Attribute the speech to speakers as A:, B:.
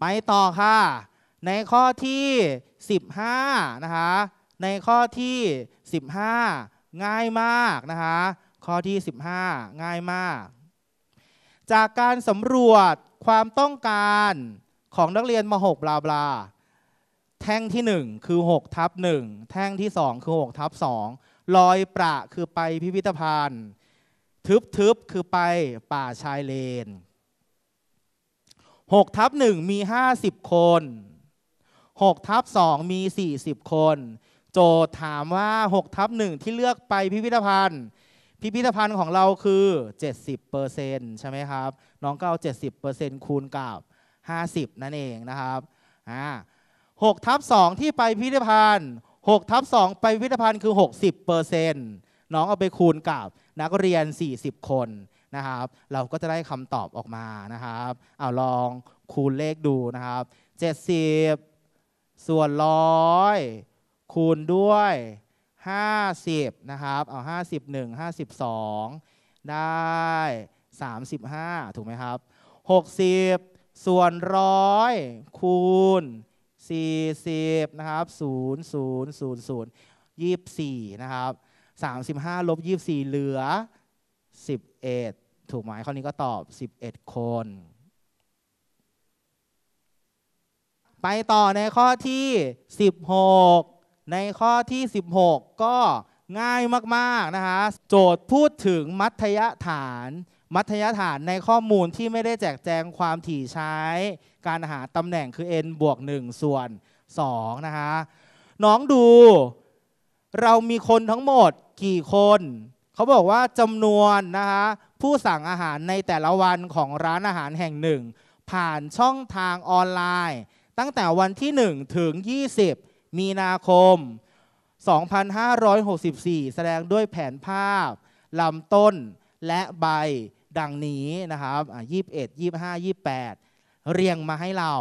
A: ไปต่อค่ะ ในข้อที่ 15นะคะในข้อที่ 15 ง่ายมากนะคะข้อที่ 15 ง่ายมาก จากการสำรวจความต้องการของนักเรียนมหกบลาบลาแท่งที่ 1 คือ6ทับ1แท่งที่ 2 คือ6ทับ2ลอยประคือไปพิพิธภัณฑ์ ทึบๆคือไปป่าชายเลน6ทับ1มี 50 คน6ทับ2มี 40 คน โจทย์ถามว่า6ทับ1ที่เลือกไปพิพิธภัณฑ์ พิพิธภัณฑ์ของเราคือ 70%ใช่ไหมครับน้องก็เอา70%คูณกับ 50นั่นเองนะครับอ่า6ทับ2ที่ไปพิพิธภัณฑ์6ทับ2ไปพิพิธภัณฑ์คือ 60%น้องเอาไปคูณกับนักเรียน 40 คนนะครับเราก็จะได้คำตอบออกมานะครับเอาลองคูณเลขดูนะครับ 70 ส่วนร้อยคูณด้วย 50นะครับเอา51 52 ได้ 35 ถูกไหมครับ 60 ส่วนร้อยคูณ 40นะครับ0 0 0 0 24นะครับ35ลบ24 เหลือ 11ถูกไหมข้อนี้ก็ตอบ 11 คน ไปต่อในข้อที่ 16 ในข้อที่ 16 ก็ง่ายมาก ๆ นะคะโจทย์พูดถึงมัธยฐาน มัธยฐานในข้อมูลที่ไม่ได้แจกแจงความถี่ใช้ การหาตำแหน่งคือ n บวก 1 ส่วน 2นะคะน้องดู เรามีคนทั้งหมดกี่คน เขาบอกว่าจำนวนนะคะผู้สั่งอาหารในแต่ละวันของร้านอาหารแห่งหนึ่ง ผ่านช่องทางออนไลน์ ตั้งแต่วันที่1ถึง20มีนาคม2564แสดงด้วยแผนภาพลำต้นและใบดังนี้นะครับ 21 25 28 เรียงมาให้เรา